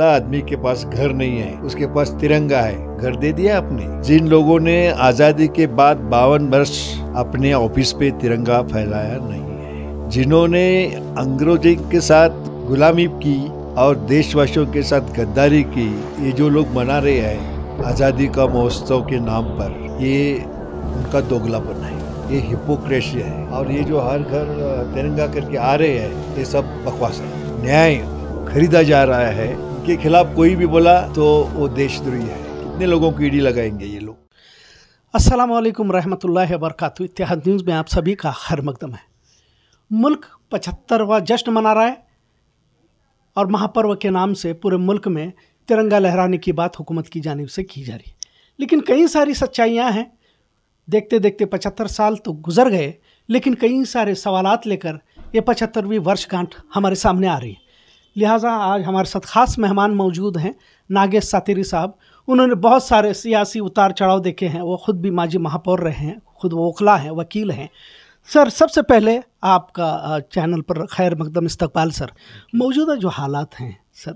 जितना आदमी के पास घर नहीं है उसके पास तिरंगा है घर दे दिया आपने जिन लोगों ने आजादी के बाद बावन वर्ष अपने ऑफिस पे तिरंगा फैलाया नहीं है जिन्होंने अंग्रेजी के साथ गुलामी की और देशवासियों के साथ गद्दारी की ये जो लोग मना रहे हैं आज़ादी का महोत्सव के नाम पर ये उनका दोगलापन है ये हिपोक्रेसी है और ये जो हर घर तिरंगा करके आ रहे हैं ये सब बकवास है न्याय खरीदा जा रहा है के खिलाफ कोई भी बोला तो वो देशद्रोही है कितने लोगों को ईडी लगाएंगे ये लोग अस्सलाम वालेकुम रहमतुल्लाहि वरकत इतिहाद न्यूज़ में आप सभी का हर मकदम है मुल्क पचहत्तरवा जश्न मना रहा है और महापर्व के नाम से पूरे मुल्क में तिरंगा लहराने की बात हुकूमत की जानब से की जा रही है लेकिन कई सारी सच्चाइयाँ हैं देखते देखते पचहत्तर साल तो गुजर गए लेकिन कई सारे सवालत लेकर ये पचहत्तरवीं वर्षगांठ हमारे सामने आ रही है लिहाजा आज हमारे साथ खास मेहमान मौजूद हैं नागेश सातिरी साहब उन्होंने बहुत सारे सियासी उतार चढ़ाव देखे हैं वो खुद भी माजी महापौर रहे हैं खुद वो ओखला हैं वकील हैं सर सबसे पहले आपका चैनल पर खैर मकदम इस्तकबाल सर मौजूदा जो हालात हैं सर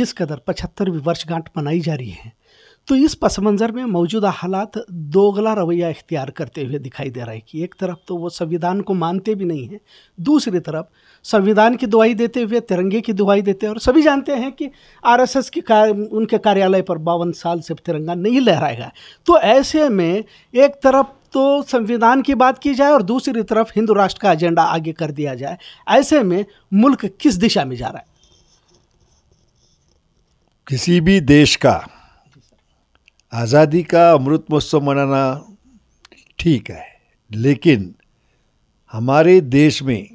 जिस कदर पचहत्तरवीं वर्षगांठ मनाई जा रही है तो इस पस मंज़र में मौजूदा हालात दोगला रवैया इख्तियार करते हुए दिखाई दे रहा है कि एक तरफ तो वो संविधान को मानते भी नहीं हैं दूसरी तरफ संविधान की दुआई देते हुए तिरंगे की दुआई देते हैं और सभी जानते हैं कि आरएसएस की कार्य उनके कार्यालय पर बावन साल से तिरंगा नहीं लहराएगा तो ऐसे में एक तरफ तो संविधान की बात की जाए और दूसरी तरफ हिंदू राष्ट्र का एजेंडा आगे कर दिया जाए ऐसे में मुल्क किस दिशा में जा रहा है किसी भी देश का आज़ादी का अमृत महोत्सव मनाना ठीक है लेकिन हमारे देश में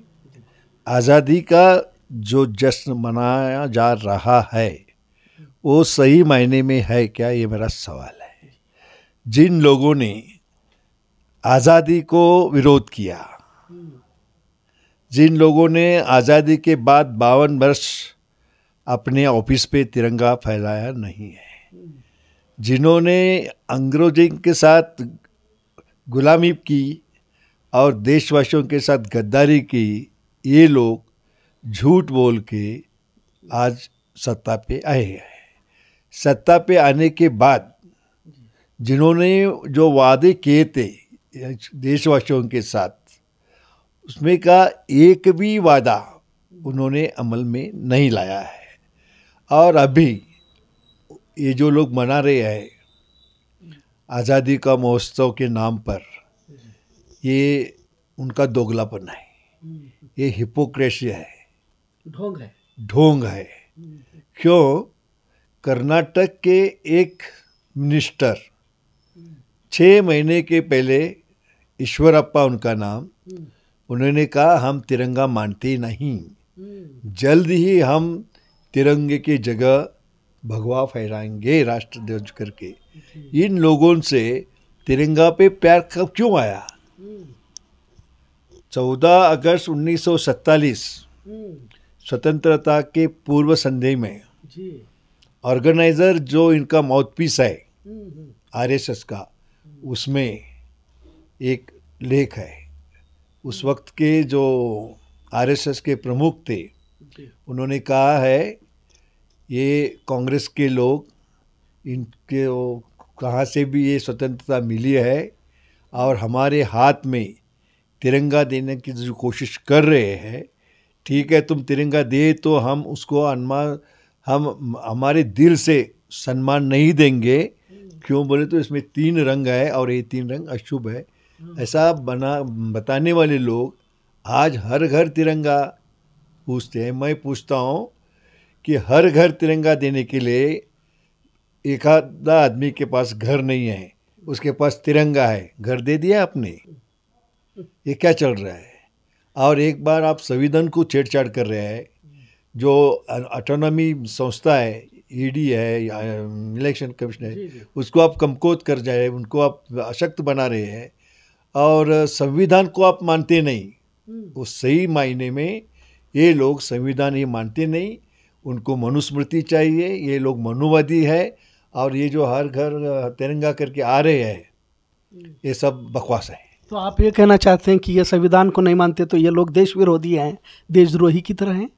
आज़ादी का जो जश्न मनाया जा रहा है वो सही मायने में है क्या ये मेरा सवाल है जिन लोगों ने आज़ादी को विरोध किया जिन लोगों ने आज़ादी के बाद बावन वर्ष अपने ऑफिस पे तिरंगा फैलाया नहीं है जिन्होंने अंग्रेजों के साथ गुलामी की और देशवासियों के साथ गद्दारी की ये लोग झूठ बोल के आज सत्ता पे आए हैं सत्ता पे आने के बाद जिन्होंने जो वादे किए थे देशवासियों के साथ उसमें का एक भी वादा उन्होंने अमल में नहीं लाया है और अभी ये जो लोग मना रहे हैं आज़ादी का महोत्सव के नाम पर ये उनका दोगलापन है ये हिपोक्रेसी है ढोंग है ढोंग है क्यों कर्नाटक के एक मिनिस्टर छः महीने के पहले ईश्वरप्पा उनका नाम उन्होंने कहा हम तिरंगा मानते नहीं जल्द ही हम तिरंगे की जगह भगवा फहराएंगे राष्ट्र ध्वज करके इन लोगों से तिरंगा पे प्यार कब क्यों आया हम्म। चौदह अगस्त 1947 हम्म। स्वतंत्रता के पूर्व संधि में ऑर्गेनाइजर जो इनका माउथ पीस है हम्म, आरएसएस का उसमें एक लेख है उस वक्त के जो आरएसएस के प्रमुख थे उन्होंने कहा है ये कांग्रेस के लोग इनके वो कहाँ से भी ये स्वतंत्रता मिली है और हमारे हाथ में तिरंगा देने की जो कोशिश कर रहे हैं ठीक है तुम तिरंगा दे तो हम उसको अनुमान हम हमारे दिल से सम्मान नहीं देंगे क्यों बोले तो इसमें तीन रंग है और ये तीन रंग अशुभ है ऐसा बना बताने वाले लोग आज हर घर तिरंगा पूछते हैं मैं पूछता हूँ कि हर घर तिरंगा देने के लिए एक आधा आदमी के पास घर नहीं है उसके पास तिरंगा है घर दे दिया आपने ये क्या चल रहा है और एक बार आप संविधान को छेड़छाड़ कर रहे हैं जो ऑटोनॉमी संस्था है ईडी e है इलेक्शन कमीशन है उसको आप कमकोत कर जाए उनको आप अशक्त बना रहे हैं और संविधान को आप मानते नहीं वो हम्म। सही मायने में ये लोग संविधान ये मानते नहीं उनको मनुस्मृति चाहिए ये लोग मनुवादी है और ये जो हर घर तिरंगा करके आ रहे हैं ये सब बकवास है तो आप ये कहना चाहते हैं कि ये संविधान को नहीं मानते तो ये लोग देश विरोधी हैं देशद्रोही की तरह हैं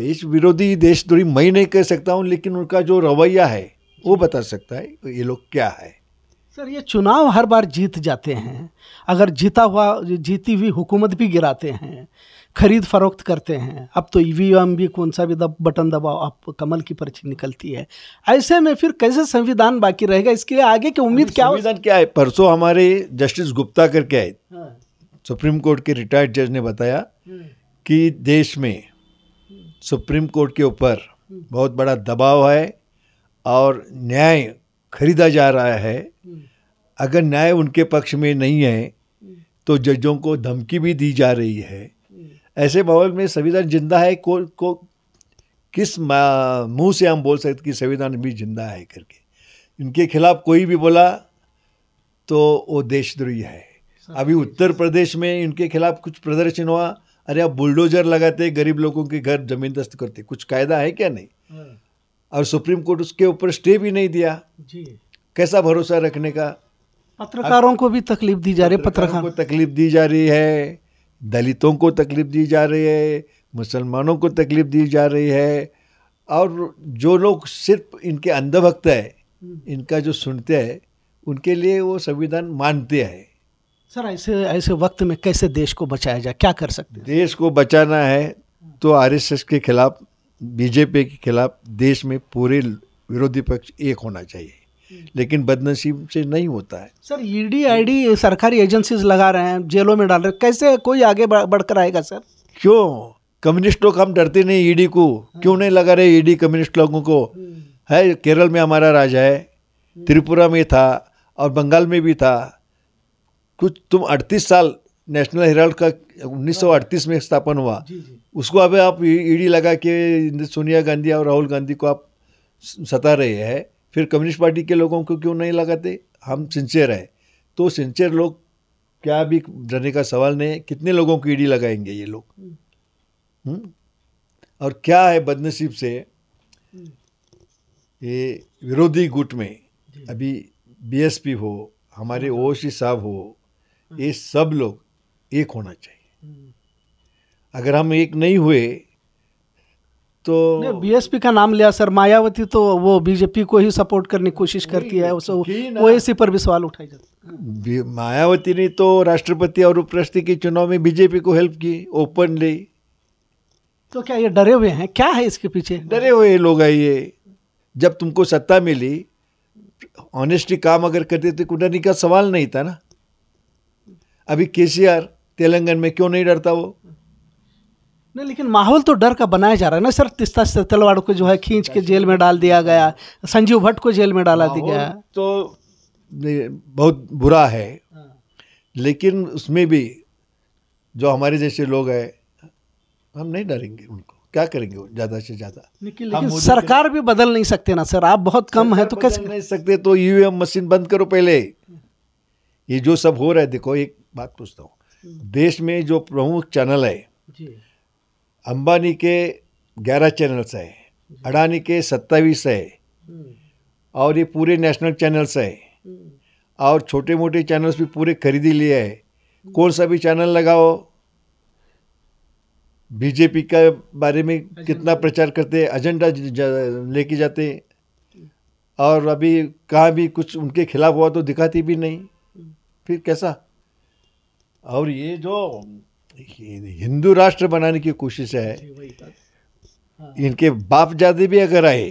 देश विरोधी देशद्रोही मैं नहीं कह सकता हूँ लेकिन उनका जो रवैया है वो बता सकता है तो ये लोग क्या है सर ये चुनाव हर बार जीत जाते हैं अगर जीता हुआ जीती हुई हुकूमत भी गिराते हैं खरीद फरोख्त करते हैं अब तो ई वी एम भी कौन सा भी दब बटन दबाओ आप कमल की पर्ची निकलती है ऐसे में फिर कैसे संविधान बाकी रहेगा इसके लिए आगे की उम्मीद क्या संविधान क्या है परसों हमारे जस्टिस गुप्ता करके आए हाँ। सुप्रीम कोर्ट के रिटायर्ड जज ने बताया हम्म। कि देश में सुप्रीम कोर्ट के ऊपर हम्म। बहुत बड़ा दबाव है और न्याय खरीदा जा रहा है हम्म। अगर न्याय उनके पक्ष में नहीं है तो जजों को धमकी भी दी जा रही है ऐसे माहौल में संविधान जिंदा है को, को किस मुंह से हम बोल सकते कि संविधान भी जिंदा है करके इनके खिलाफ कोई भी बोला तो वो देशद्रोही है अभी उत्तर प्रदेश में इनके खिलाफ कुछ प्रदर्शन हुआ अरे आप बुलडोजर लगाते गरीब लोगों के घर जमीन दस्त करते कुछ कायदा है क्या नहीं हाँ। और सुप्रीम कोर्ट उसके ऊपर स्टे भी नहीं दिया जी कैसा भरोसा रखने का पत्रकारों को भी तकलीफ दी जा रही है पत्रकारों को तकलीफ दी जा रही है दलितों को तकलीफ़ दी जा रही है मुसलमानों को तकलीफ़ दी जा रही है और जो लोग सिर्फ इनके अंधभक्त है हम्म। इनका जो सुनते हैं उनके लिए वो संविधान मानते हैं सर ऐसे ऐसे वक्त में कैसे देश को बचाया जाए क्या कर सकते हैं देश को बचाना है तो आरएसएस के खिलाफ बीजेपी के खिलाफ देश में पूरे विरोधी पक्ष एक होना चाहिए लेकिन बदनसीब से नहीं होता है सर ईडी e आईडी सरकारी एजेंसीज लगा रहे हैं जेलों में डाल रहे हैं कैसे कोई आगे बढ़कर आएगा सर क्यों कम्युनिस्ट लोग हम डरते नहीं ईडी e को हाँ। क्यों नहीं लगा रहे ईडी e कम्युनिस्ट लोगों को हम्म। है केरल में हमारा राजा है हम्म। त्रिपुरा में था और बंगाल में भी था कुछ तुम 38 साल नेशनल हेराल्ड का 1938 में स्थापन हुआ उसको अभी आप ईडी लगा के सोनिया गांधी और राहुल गांधी को आप सता रहे हैं फिर कम्युनिस्ट पार्टी के लोगों को क्यों नहीं लगाते हम सिंसियर हैं तो सिंसियर लोग क्या भी डरने का सवाल नहीं है कितने लोगों को ईडी लगाएंगे ये लोग हम्म। हम्म? और क्या है बदनसीब से ये विरोधी गुट में अभी बीएसपी हो हमारे सी हाँ। साहब हो हाँ। ये सब लोग एक होना चाहिए हम्म। अगर हम एक नहीं हुए तो बीएसपी का नाम लिया सर मायावती तो वो बीजेपी को ही सपोर्ट करने की कोशिश करती है उसको वो इसी पर भी सवाल उठाया जाता मायावती ने तो राष्ट्रपति और उपराष्ट्रपति के चुनाव में बीजेपी को हेल्प की ओपनली तो क्या ये डरे हुए हैं क्या है इसके पीछे डरे हुए लोग हैं ये जब तुमको सत्ता मिली ऑनेस्टली काम अगर करते तो कुंडनी का सवाल नहीं था ना अभी के तेलंगाना में क्यों नहीं डरता वो नहीं लेकिन माहौल तो डर का बनाया जा रहा है ना सर तिस्ता तलवाड़ को जो है खींच के जेल में डाल दिया गया संजीव भट्ट को जेल में डाला दिया गया तो बहुत बुरा है हाँ। लेकिन उसमें भी जो हमारे जैसे लोग हैं हम नहीं डरेंगे उनको क्या करेंगे ज़्यादा से ज़्यादा सरकार भी बदल नहीं सकते ना सर आप बहुत कम है तो कैसे नहीं सकते तो ईवीएम मशीन बंद करो पहले ये जो सब हो रहा है देखो एक बात पूछता हूँ हम्म। देश में जो प्रमुख चैनल है अंबानी के ग्यारह चैनल्स है अडानी के सत्ताईस है और ये पूरे नेशनल चैनल्स है और छोटे मोटे चैनल्स भी पूरे खरीदी लिए है कौन सा भी चैनल लगाओ बीजेपी के बारे में कितना प्रचार करते एजेंडा लेके जाते और अभी कहाँ भी कुछ उनके खिलाफ हुआ तो दिखाती भी नहीं फिर कैसा और ये जो हिंदू राष्ट्र बनाने की कोशिश है हाँ। इनके बाप जादे भी अगर आए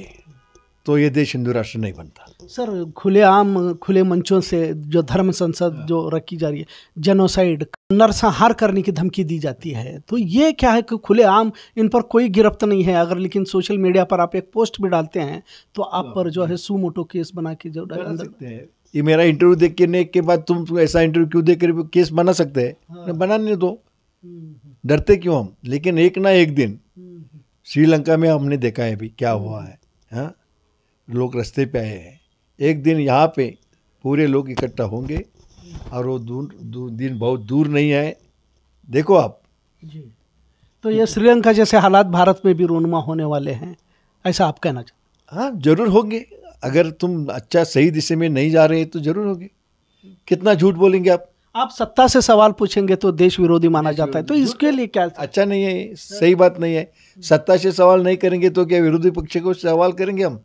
तो ये देश हिंदू राष्ट्र नहीं बनता सर खुले आम खुले मंचों से जो धर्म संसद हाँ। जो रखी जा रही है जेनोसाइड नरसंहार करने की धमकी दी जाती है तो ये क्या है कि खुले आम इन पर कोई गिरफ्त नहीं है अगर लेकिन सोशल मीडिया पर आप एक पोस्ट भी डालते हैं तो आप हाँ। पर जो है सुमोटो केस बना के जो सकते हैं ये मेरा इंटरव्यू देखने के बाद तुम ऐसा इंटरव्यू क्यों देख केस बना सकते हैं बनाने दो डरते क्यों हम लेकिन एक ना एक दिन श्रीलंका में हमने देखा है अभी क्या हुआ है हाँ लोग रास्ते पे आए हैं एक दिन यहाँ पे पूरे लोग इकट्ठा होंगे और वो दूर, दूर दिन बहुत दूर नहीं आए देखो आप जी तो ये श्रीलंका जैसे हालात भारत में भी रोनमा होने वाले हैं ऐसा आप कहना चाहते हाँ जरूर होंगे अगर तुम अच्छा सही दिशा में नहीं जा रहे तो जरूर होगी कितना झूठ बोलेंगे आप आप सत्ता से सवाल पूछेंगे तो देश विरोधी माना जाता है तो इसके लिए क्या अच्छा नहीं है सही बात नहीं है सत्ता से सवाल नहीं करेंगे तो क्या विरोधी पक्ष को सवाल करेंगे हम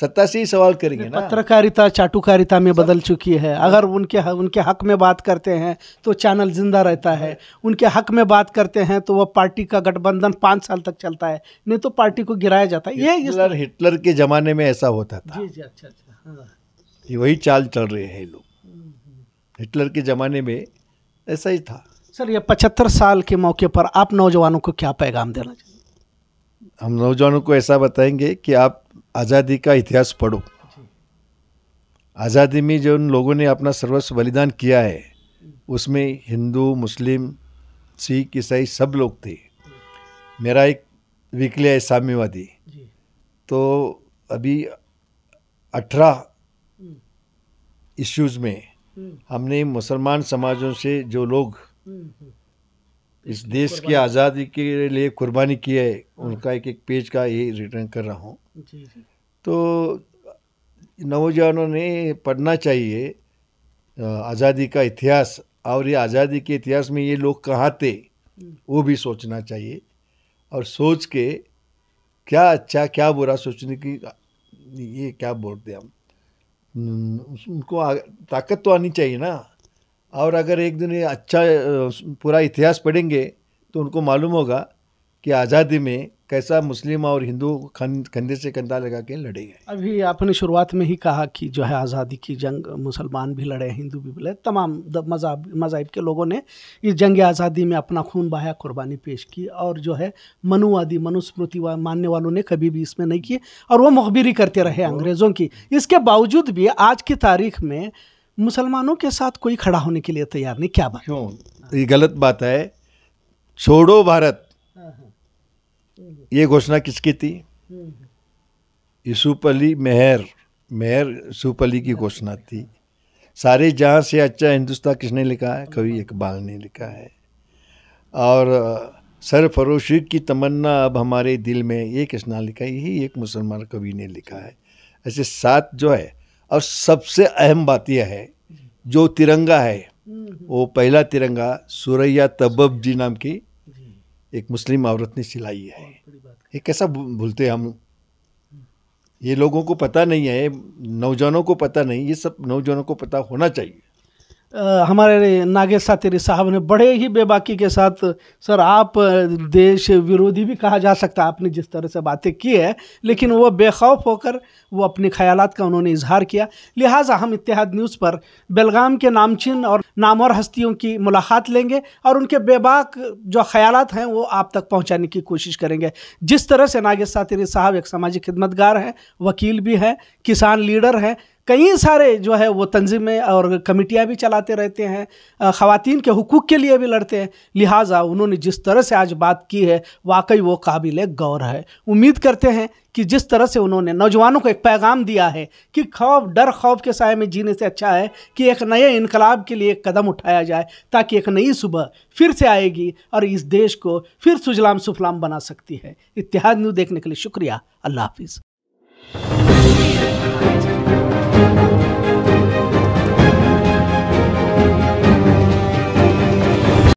सत्ता से ही सवाल करेंगे ना पत्रकारिता चाटुकारिता में बदल चुकी है अगर हाँ। उनके उनके हक में बात करते हैं तो चैनल जिंदा रहता है हाँ। उनके हक में बात करते हैं तो वह पार्टी का गठबंधन पाँच साल तक चलता है नहीं तो पार्टी को गिराया जाता है ये हिटलर के ज़माने में ऐसा होता था जी जी अच्छा अच्छा हाँ। वही चाल चल रहे हैं लोग हिटलर के ज़माने में ऐसा ही था सर ये पचहत्तर साल के मौके पर आप नौजवानों को क्या पैगाम देना चाहिए हम नौजवानों को ऐसा बताएंगे कि आप आज़ादी का इतिहास पढ़ो आज़ादी में जो उन लोगों ने अपना सर्वस्व बलिदान किया है उसमें हिंदू मुस्लिम सिख ईसाई सब लोग थे मेरा एक वीकली है साम्यवादी तो अभी अठारह इश्यूज हम्म। में हमने मुसलमान समाजों से जो लोग हम्म, हम्म। इस देश की आज़ादी के लिए कुर्बानी की है हाँ। उनका एक एक पेज का ये रिटर्न कर रहा हूँ तो नौजवानों ने पढ़ना चाहिए आज़ादी का इतिहास और ये आज़ादी के इतिहास में ये लोग कहाँ थे हम्म। वो भी सोचना चाहिए और सोच के क्या अच्छा क्या बुरा सोचने की ये क्या बोलते हम उनको ताकत तो आनी चाहिए ना और अगर एक दिन ये अच्छा पूरा इतिहास पढ़ेंगे तो उनको मालूम होगा कि आज़ादी में कैसा मुस्लिम और हिंदू कंधे से कंधा लगा के लड़े गए अभी आपने शुरुआत में ही कहा कि जो है आज़ादी की जंग मुसलमान भी लड़े हिंदू भी लड़े तमाम मजाब मजाहब के लोगों ने इस जंग आज़ादी में अपना खून बहाया कुर्बानी पेश की और जो है मनुवादी मनुस्मृति वा, मानने वालों ने कभी भी इसमें नहीं किए और वो मुखबिरी करते रहे तो अंग्रेज़ों की इसके बावजूद भी आज की तारीख में मुसलमानों के साथ कोई खड़ा होने के लिए तैयार नहीं क्या बात क्यों ये गलत बात है छोड़ो भारत हाँ, हाँ। ये घोषणा किसकी थी यूसुफ अली मेहर मेहर यूसुफ अली की घोषणा थी सारे जहाँ से अच्छा हिंदुस्तान किसने लिखा है कभी इकबाल ने लिखा है और फरोशी की तमन्ना अब हमारे दिल में ये किसने लिखा है यही एक मुसलमान कवि ने लिखा है ऐसे सात जो है और सबसे अहम बात यह है जो तिरंगा है वो पहला तिरंगा सुरैया तबब जी नाम की एक मुस्लिम औरत ने सिलाई है ये कैसा भूलते हम ये लोगों को पता नहीं है नौजवानों को पता नहीं ये सब नौजवानों को पता होना चाहिए हमारे नागेश सातिरी साहब ने बड़े ही बेबाकी के साथ सर आप देश विरोधी भी कहा जा सकता है आपने जिस तरह से बातें की है लेकिन वो बेखौफ होकर वो अपने ख्याल का उन्होंने इजहार किया लिहाजा हम इतिहाद न्यूज़ पर बेलगाम के नामचिन और नामवर हस्तियों की मुलाकात लेंगे और उनके बेबाक जो ख्याल हैं वो आप तक पहुँचाने की कोशिश करेंगे जिस तरह से नागेश साहब एक सामाजिक खिदमतगार हैं वकील भी हैं किसान लीडर हैं कई सारे जो है वो तंजीमें और कमेटियाँ भी चलाते रहते हैं ख़वान के हकूक़ के लिए भी लड़ते हैं लिहाजा उन्होंने जिस तरह से आज बात की है वाकई वो काबिल गौर है उम्मीद करते हैं कि जिस तरह से उन्होंने नौजवानों को एक पैगाम दिया है कि खौफ डर खौफ के साय में जीने से अच्छा है कि एक नए इनकलाब के लिए एक कदम उठाया जाए ताकि एक नई सुबह फिर से आएगी और इस देश को फिर सुजलाम सुफलाम बना सकती है इतिहाद न्यूज़ देखने के लिए शुक्रिया अल्लाह हाफिज़